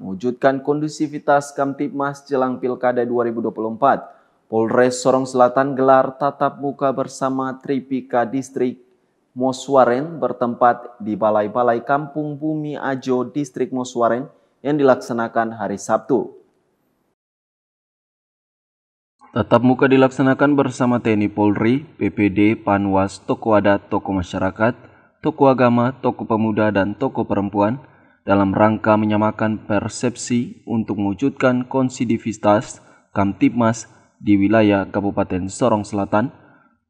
mewujudkan kondusivitas Kamtipmas jelang Pilkada 2024. Polres Sorong Selatan gelar tatap muka bersama Tripika Distrik Moswaren bertempat di Balai-Balai Kampung Bumi Ajo Distrik Moswaren yang dilaksanakan hari Sabtu. Tatap muka dilaksanakan bersama TNI Polri, PPD, Panwas, Toko Adat, Toko Masyarakat, Toko Agama, Toko Pemuda, dan Toko Perempuan – dalam rangka menyamakan persepsi untuk mewujudkan konsidivitas Kamtipmas di wilayah Kabupaten Sorong Selatan,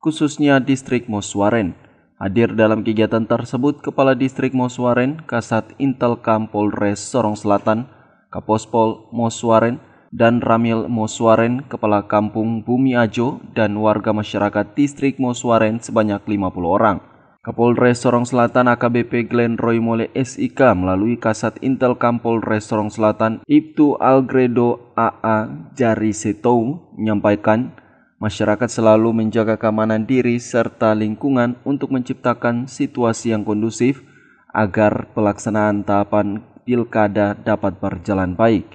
khususnya distrik Moswaren. Hadir dalam kegiatan tersebut Kepala Distrik Moswaren, Kasat Intelkam Polres Sorong Selatan, Kapospol Moswaren, dan Ramil Moswaren, Kepala Kampung Bumi Ajo, dan warga masyarakat distrik Moswaren sebanyak 50 orang. Kapolres Sorong Selatan AKBP Glenn Roy Mole SIK melalui Kasat Intel Kampolres Sorong Selatan Ibtu Algredo AA Jari Setou menyampaikan masyarakat selalu menjaga keamanan diri serta lingkungan untuk menciptakan situasi yang kondusif agar pelaksanaan tahapan pilkada dapat berjalan baik.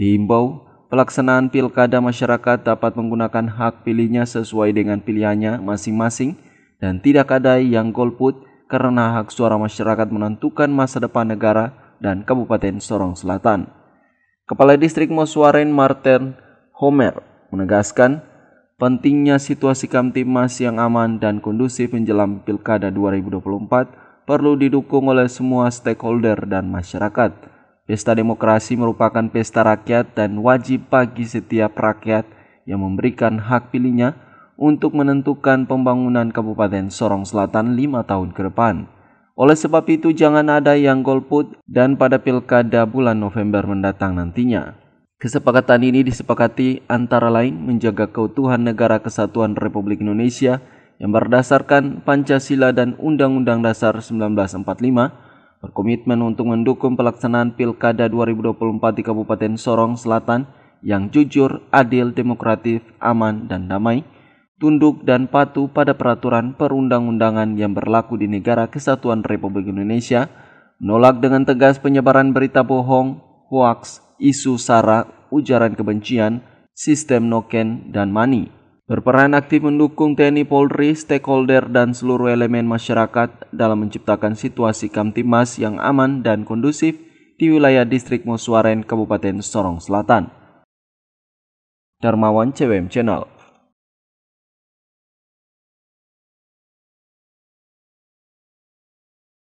Diimbau pelaksanaan pilkada masyarakat dapat menggunakan hak pilihnya sesuai dengan pilihannya masing-masing dan tidak ada yang golput karena hak suara masyarakat menentukan masa depan negara dan Kabupaten Sorong Selatan. Kepala Distrik Moswaren Martin Homer menegaskan pentingnya situasi kamtimas yang aman dan kondusif menjelang Pilkada 2024 perlu didukung oleh semua stakeholder dan masyarakat. Pesta demokrasi merupakan pesta rakyat dan wajib bagi setiap rakyat yang memberikan hak pilihnya untuk menentukan pembangunan Kabupaten Sorong Selatan lima tahun ke depan. Oleh sebab itu jangan ada yang golput dan pada pilkada bulan November mendatang nantinya. Kesepakatan ini disepakati antara lain menjaga keutuhan negara kesatuan Republik Indonesia yang berdasarkan Pancasila dan Undang-Undang Dasar 1945 berkomitmen untuk mendukung pelaksanaan Pilkada 2024 di Kabupaten Sorong Selatan yang jujur, adil, demokratif, aman, dan damai tunduk dan patuh pada peraturan perundang-undangan yang berlaku di negara kesatuan Republik Indonesia, menolak dengan tegas penyebaran berita bohong, hoaks, isu sara, ujaran kebencian, sistem noken, dan money. Berperan aktif mendukung TNI Polri, stakeholder, dan seluruh elemen masyarakat dalam menciptakan situasi kamtimas yang aman dan kondusif di wilayah distrik Mosuaren, Kabupaten Sorong Selatan. Darmawan CWM Channel